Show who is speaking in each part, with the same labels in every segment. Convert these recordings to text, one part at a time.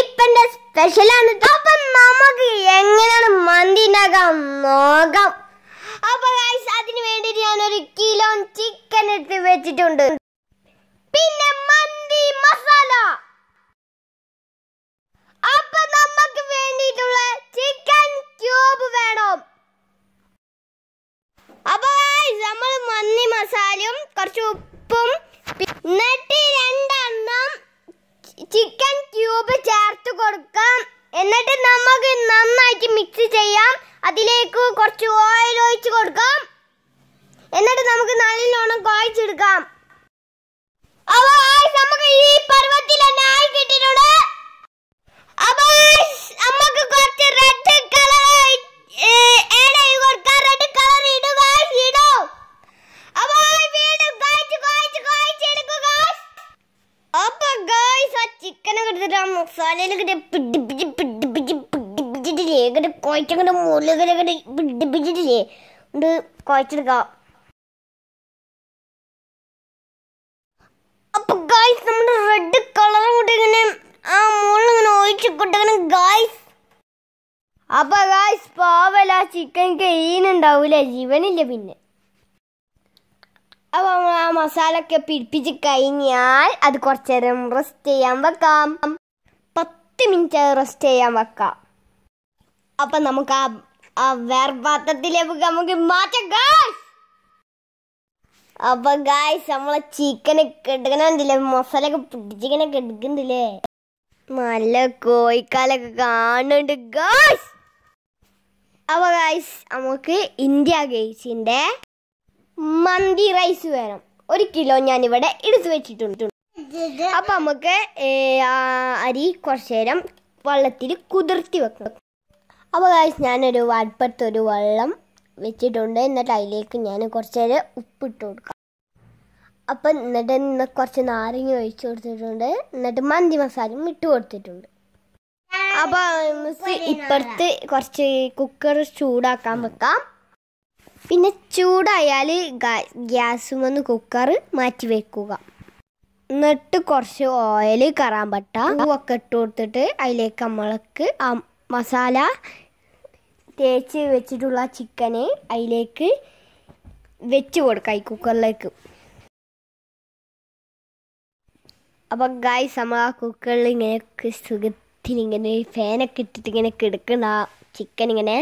Speaker 1: ഇപ്പന്റെ special ആണ് അപ്പൊ നമുക്ക് എങ്ങനെയാണ് മന്തി ഉണ്ടാക്കാം നോക്കാം അപ്പൊ ഗൈസ് അതിനു വേണ്ടിട്ട് ഞാൻ ഒരു കിലോ ചിക്കൻ എടുത്ത് വെച്ചിട്ടുണ്ട് പിന്നെ മന്തി മസാല അപ്പൊ നമുക്ക് വേണ്ടിട്ടുള്ള ചിക്കൻ ക്യൂബ് വേണം അപ്പൊ നമ്മൾ മന്തി മസാലയും കുറച്ച് ഉപ്പും എന്നിട്ട് ചിക്കൻ ക്യൂബ് ചേർത്ത് കൊടുക്കാം എന്നിട്ട് നമുക്ക് നന്നായിട്ട് മിക്സ് ചെയ്യാം അതിലേക്ക് കുറച്ച് ഓയിൽ ഒഴിച്ച് കൊടുക്കാം എന്നിട്ട് നമുക്ക് നല്ലോണം കുഴച്ചെടുക്കാം ഇങ്ങനെ കുഴച്ചങ്ങനെ മുകളിങ്ങനെ പിടിപ്പിച്ചിട്ടില്ലേ ഉണ്ട് കുഴച്ചെടുക്കാം അപ്പൊ ഗായ്സ് നമ്മുടെ റെഡ് കളർ കൊണ്ട് ഇങ്ങനെ ആ മുകളിൽ ഇങ്ങനെ ഒഴിച്ചു കൊണ്ടിങ്ങനെ ഗായ്സ് അപ്പൊ ഗായ്സ് പാവല ചിക്കൻ കഴിയുന്നുണ്ടാവൂലേ ജീവനില്ല പിന്നെ അപ്പൊ ആ മസാല ഒക്കെ പിടിപ്പിച്ച് കഴിഞ്ഞാൽ അത് കുറച്ചേരം റെസ്റ്റ് ചെയ്യാൻ വെക്കാം പത്ത് മിനിറ്റ് റെസ്റ്റ് ചെയ്യാൻ വെക്കാം അപ്പൊ നമുക്ക് ആ ആ വേർപാത്രത്തിലേക്ക് നമുക്ക് മാറ്റം അപ്പൊ ഗായ്സ് നമ്മളെ ചിക്കൻ ചിക്കനൊക്കെ എടുക്കണുണ്ടല്ലേ മസാലയൊക്കെ ചിക്കനൊക്കെ എടുക്കണ്ടില്ലേ നല്ല കോഴിക്കാലൊക്കെ കാണുന്നുണ്ട് ഗായ്സ് അപ്പൊ ഗായ്സ് നമുക്ക് ഇന്ത്യ ഗേറ്റ്സിന്റെ മന്തി റൈസ് വേണം ഒരു കിലോ ഞാനിവിടെ എടുത്തു വെച്ചിട്ടുണ്ട് അപ്പം നമുക്ക് അരി കുറച്ച് നേരം വെള്ളത്തിൽ കുതിർത്തി വെക്കണം അപ്പോൾ ഗായ്സ് ഞാനൊരു വാട്പത്തൊരു വെള്ളം വെച്ചിട്ടുണ്ട് എന്നിട്ട് അതിലേക്ക് ഞാൻ കുറച്ച് നേരം ഉപ്പിട്ട് കൊടുക്കാം അപ്പം എന്നിട്ട് കുറച്ച് നാരങ്ങ ഒഴിച്ച് കൊടുത്തിട്ടുണ്ട് എന്നിട്ട് മന്തി മസാലയും ഇട്ട് കൊടുത്തിട്ടുണ്ട് അപ്പോൾ ഇപ്പുറത്ത് കുറച്ച് കുക്കർ ചൂടാക്കാൻ വെക്കാം പിന്നെ ചൂടായാൽ ഒന്ന് കുക്കർ മാറ്റി വെക്കുക എന്നിട്ട് കുറച്ച് ഓയിൽ പറ്റ പൂവൊക്കെ ഇട്ട് കൊടുത്തിട്ട് അതിലേക്ക് നമ്മൾക്ക് ആ മസാല തേച്ച് വെച്ചിട്ടുള്ള ചിക്കന് അതിലേക്ക് വെച്ച് കൊടുക്കാം ഈ കുക്കറിലേക്ക് അപ്പൊ ഗായ് നമ്മൾ ആ കുക്കറിൽ ഇങ്ങനെ സുഖത്തിനിങ്ങനെ ഇങ്ങനെ ഫാനൊക്കെ ഇട്ടിട്ട് ഇങ്ങനെ കിടക്കണ ചിക്കൻ ഇങ്ങനെ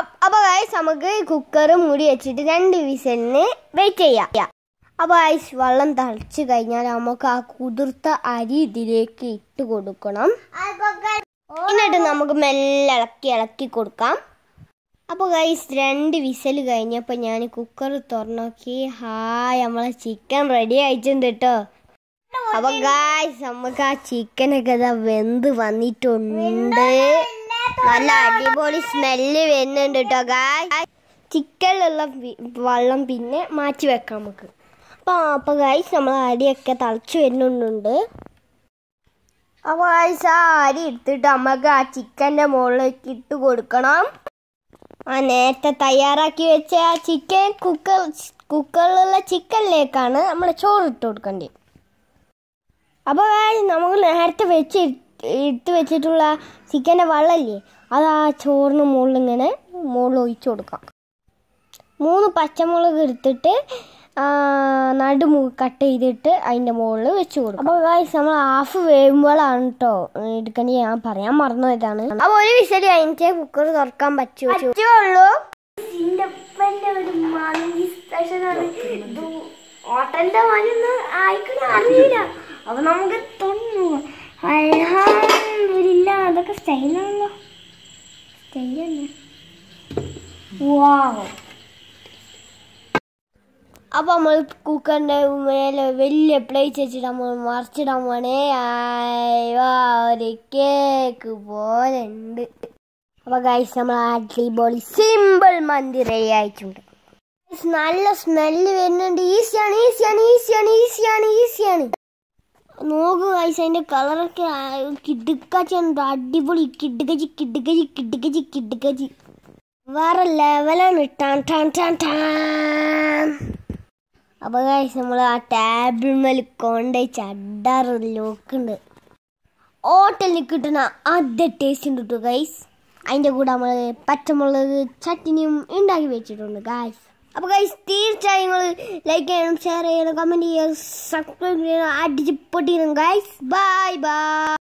Speaker 1: അപ്പൊ ഗായ് നമുക്ക് കുക്കർ മൂടി വെച്ചിട്ട് രണ്ട് വിസലിന് വെയിറ്റ് ചെയ്യാം അപ്പോൾ ഐസ് വെള്ളം തളിച്ചു കഴിഞ്ഞാൽ നമുക്ക് ആ കുതിർത്ത അരി ഇതിലേക്ക് ഇട്ട് കൊടുക്കണം എന്നിട്ട് നമുക്ക് മെല്ലെ ഇളക്കി ഇളക്കി കൊടുക്കാം അപ്പോൾ ഗൈസ് രണ്ട് വിസൽ കഴിഞ്ഞപ്പോൾ ഞാൻ കുക്കർ തുറന്നോക്കി ഹായ് നമ്മളെ ചിക്കൻ റെഡി ആയിട്ടുണ്ട് കേട്ടോ അപ്പോൾ ഗൈസ് നമുക്ക് ആ ചിക്കനൊക്കെ ഇതാ വെന്ത് വന്നിട്ടുണ്ട് നല്ല അടിപൊളി സ്മെല്ല് വരുന്നുണ്ട് കേട്ടോ ഗായ് ചിക്കനിലുള്ള വെള്ളം പിന്നെ മാറ്റി വെക്കാം നമുക്ക് അപ്പോൾ അപ്പോൾ ഗൈസ് നമ്മൾ അരിയൊക്കെ തളച്ചു വരുന്നുണ്ട് അപ്പോൾ ഗൈസ് ആ അരി എടുത്തിട്ട് നമുക്ക് ആ ചിക്കൻ്റെ മുകളിലേക്ക് ഇട്ട് കൊടുക്കണം ആ നേരത്തെ തയ്യാറാക്കി വെച്ച ആ ചിക്കൻ കുക്കർ കുക്കറിലുള്ള ചിക്കനിലേക്കാണ് നമ്മൾ ചോറിട്ട് കൊടുക്കേണ്ടത് അപ്പോൾ ഗൈസ് നമുക്ക് നേരത്തെ വെച്ച് എടുത്ത് വെച്ചിട്ടുള്ള ചിക്കൻ്റെ വെള്ളമില്ലേ അത് ആ ചോറിന് മുകളിൽ ഇങ്ങനെ മുകളിൽ ഒഴിച്ചു കൊടുക്കാം മൂന്ന് പച്ചമുളക് എടുത്തിട്ട് നടുമു കട്ട് ചെയ്തിട്ട് അതിൻ്റെ മുകളിൽ വെച്ച് കൊടുക്കും അപ്പോൾ ഗായ്സ് നമ്മൾ ഹാഫ് വേവുമ്പോഴാണ് കേട്ടോ എടുക്കണി ഞാൻ പറയാൻ മറന്നു പോയതാണ് അപ്പോൾ ഒരു വിശലി അതിൻ്റെ കുക്കർ തുറക്കാൻ പറ്റുള്ളൂ ആയിക്കണ നമുക്ക് അതൊക്കെ സ്റ്റൈലാണല്ലോ സ്റ്റൈലല്ലേ വാ അപ്പോൾ നമ്മൾ കുക്കറിൻ്റെ മേലെ വലിയ പ്ലേറ്റ് വെച്ചിട്ട് നമ്മൾ മറിച്ചിടാൻ പോണേ ഒരു കേക്ക് പോലെ ഉണ്ട് അപ്പോൾ ഗൈസ് നമ്മൾ അടിപൊളി സിമ്പിൾ മന്തി റെഡി ആയിട്ടുണ്ട് നല്ല സ്മെല്ല് വരുന്നുണ്ട് ഈസിയാണ് ഈസിയാണ് ഈസിയാണ് ഈസിയാണ് ഈസിയാണ് നോക്കൂ ഗൈസ് അതിൻ്റെ കളറൊക്കെ കിടുക്കാച്ചാണ് അടിപൊളി കിടുകജി കിടുകജി കിടുകജി കിടുകജി വേറെ ലെവലാണ് ടാൻ ടാൻ ടാൻ ടാൻ അപ്പോൾ കഴിച്ച് നമ്മൾ ആ ടാബിൾമേൽ കൊണ്ടുപോയി ചടാറ് ലോക്കുണ്ട് ഹോട്ടലിൽ കിട്ടുന്ന ആദ്യ ടേസ്റ്റ് ഉണ്ട് കേട്ടോ ഗൈസ് അതിൻ്റെ കൂടെ നമ്മൾ പച്ചമുളക് ചട്ടിനിയും ഉണ്ടാക്കി വെച്ചിട്ടുണ്ട് ഗൈസ് അപ്പോൾ ഗൈസ് തീർച്ചയായും നിങ്ങൾ ലൈക്ക് ചെയ്യണം ഷെയർ ചെയ്യണം കമൻറ്റ് ചെയ്യണം സബ്സ്ക്രൈബ് ചെയ്യണം അടിച്ച് പൊട്ടിക്കണം ഗൈസ് ബൈ ബൈ